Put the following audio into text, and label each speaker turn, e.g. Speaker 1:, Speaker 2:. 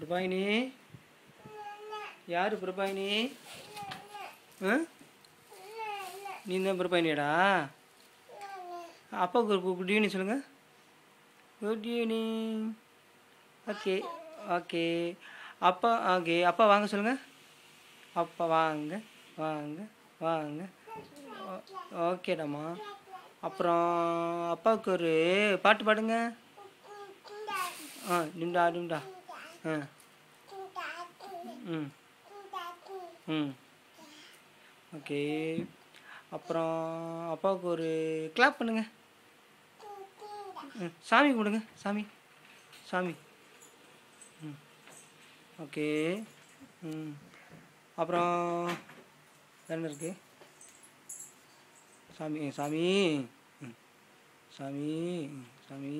Speaker 1: பிரபாயினி யார் பிரபாயினி நீ தான் பிரபாயினியடா அப்பாவுக்கு ஒரு குட் ஈவினிங் சொல்லுங்கள் குட் ஈவினிங் ஓகே ஓகே அப்பா ஓகே அப்பா வாங்க சொல்லுங்கள் அப்பா வாங்க வாங்க வாங்க ஓகேடாம்மா அப்புறம் அப்பாவுக்கு ஒரு பாட்டு பாடுங்க ஆ நிம்டா நிம்டா ஆ ம் ம் ஓகே அப்புறம் அப்பாவுக்கு ஒரு கிளாப் பண்ணுங்க ம் சாமி கொடுங்க சாமி சாமி ம் ஓகே ம் அப்புறம் என்ன இருக்கு சாமி சாமி சாமி சாமி